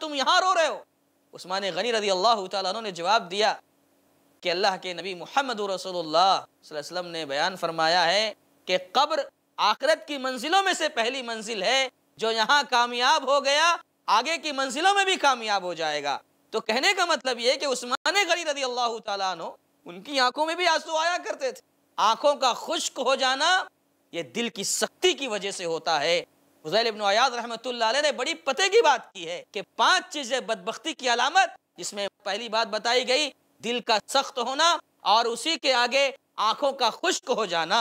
तुम यहाँ रो रहे हो उस्मान गनी रजी अल्लाह तु ने जवाब दिया कि अल्लाह के नबी मोहम्मद वसल्लम ने बयान फरमाया है कि कब्र आखरत की मंजिलों में से पहली मंजिल है जो यहाँ कामयाब हो गया आगे की मंजिलों में भी कामयाब हो जाएगा तो कहने का मतलब ये कि उस्मान गनी रजी अल्लाह तु उनकी आंखों में भी आंसू आया करते थे आंखों का खुश्क हो जाना ये दिल की सख्ती की वजह से होता है हुजैल इब्न अयाद रहमतुल्लाह ने बड़ी पते की बात की है कि पांच चीज़ें बदबख्ती की अलामत जिसमें पहली बात बताई गई दिल का सख्त होना और उसी के आगे आंखों का खुश्क हो जाना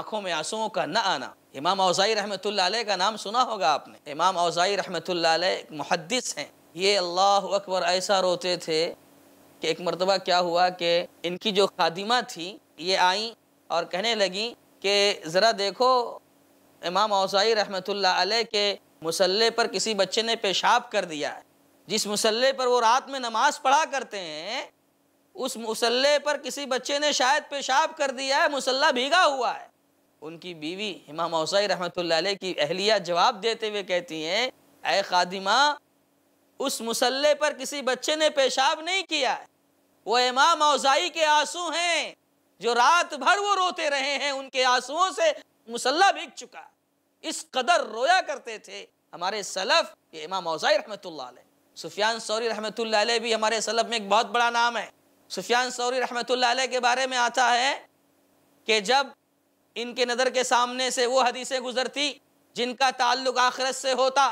आंखों में आंसुओं का न आना इमाम अवज़ाई रहमतुल्लाह का नाम सुना होगा आपने इमाम अवज़ाई रहमतुल्लाह एक मुहदस हैं ये अल्लाह अकबर ऐसा रोते थे कि एक मरतबा क्या हुआ कि इनकी जो खादिमा थी ये आई और कहने लगी कि ज़रा देखो इमाम औसाई रहमतुल्ला अलैह के मुसल्ले पर किसी बच्चे ने पेशाब कर दिया है जिस मुसल्ले पर वो रात में नमाज पढ़ा करते हैं उस मुसल्ले पर किसी बच्चे ने शायद पेशाब कर दिया है मुसल्ला भीगा हुआ है उनकी बीवी इमाम औसाई रहमतुल्ला अलैह की अहलिया जवाब देते हुए कहती हैं ए खादिमा उस मुसल्ले पर किसी बच्चे ने पेशाब नहीं किया है वो इमाम औसाई के आंसू हैं जो रात भर वो रोते रहे हैं उनके आंसुओं से मुसल्ला भीग चुका इस कदर रोया करते थे हमारे सलफ ये इमाम औसाई रहमत सुफियान सौरी रहमत भी हमारे सलफ में एक बहुत बड़ा नाम है सुफियान सौरी रहमत के बारे में आता है कि जब इनके नज़र के सामने से वो हदीसें गुजरती जिनका ताल्लुक आखिरत से होता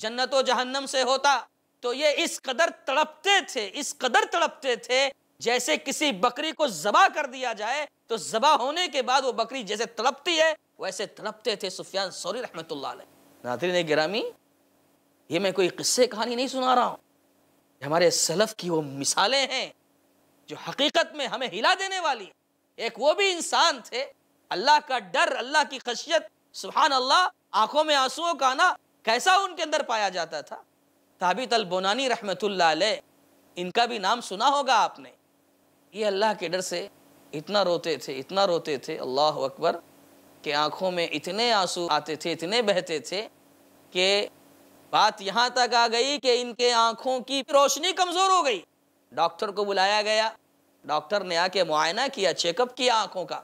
जन्नत व जहन्नम से होता तो ये इस कदर तड़पते थे इस कदर तड़पते थे जैसे किसी बकरी को जबा कर दिया जाए तो जबा होने के बाद वो बकरी जैसे तड़पती है वैसे तड़पते थे सुफियान सौरी रहमत नादरी गिरामी ये मैं कोई किस्से कहानी नहीं सुना रहा हूँ हमारे सलफ की वो मिसालें हैं जो हकीकत में हमें हिला देने वाली एक वो भी इंसान थे अल्लाह का डर अल्लाह की खशियत सुबहान अल्लाह आंखों में आंसुओं का आना कैसा उनके अंदर पाया जाता था ताबित अल बोनानी रहमतुल्लाह इनका भी नाम सुना होगा आपने ये अल्लाह के डर से इतना रोते थे इतना रोते थे अल्लाह अकबर के आँखों में इतने आंसू आते थे इतने बहते थे कि बात यहाँ तक आ गई कि इनके आँखों की रोशनी कमज़ोर हो गई डॉक्टर को बुलाया गया डॉक्टर ने आके मुआयना किया चेकअप किया आँखों का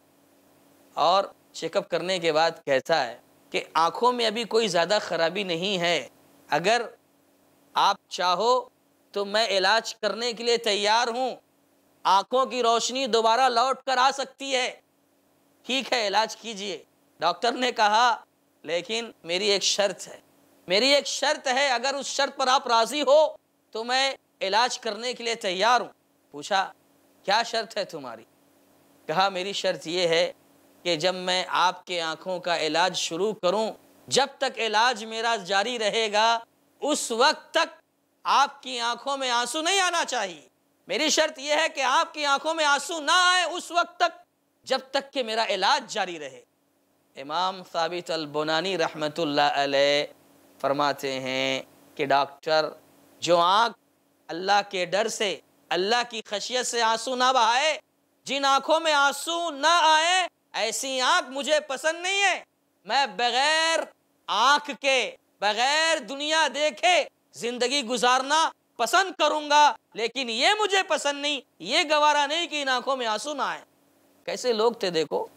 और चेकअप करने के बाद कहता है कि आँखों में अभी कोई ज़्यादा ख़राबी नहीं है अगर आप चाहो तो मैं इलाज करने के लिए तैयार हूँ आंखों की रोशनी दोबारा लौट कर आ सकती है ठीक है इलाज कीजिए डॉक्टर ने कहा लेकिन मेरी एक शर्त है मेरी एक शर्त है अगर उस शर्त पर आप राजी हो तो मैं इलाज करने के लिए तैयार हूँ पूछा क्या शर्त है तुम्हारी कहा मेरी शर्त यह है कि जब मैं आपके आँखों का इलाज शुरू करूँ जब तक इलाज मेरा जारी रहेगा उस वक्त तक आपकी आंखों में आंसू नहीं आना चाहिए मेरी शर्त यह है कि आपकी आंखों में आंसू ना आए उस वक्त तक जब तक कि मेरा इलाज जारी रहे इमाम साबित अलबुनानी रहमत फरमाते हैं कि डॉक्टर जो आँख अल्लाह के डर से अल्लाह की खशियत से आंसू ना बहाए जिन आंखों में आंसू ना आए ऐसी आंख मुझे पसंद नहीं है मैं बगैर आंख के बगैर दुनिया देखे जिंदगी गुजारना पसंद करूंगा लेकिन ये मुझे पसंद नहीं ये गवारा नहीं कि इन आंखों में आंसू ना आए कैसे लोग थे देखो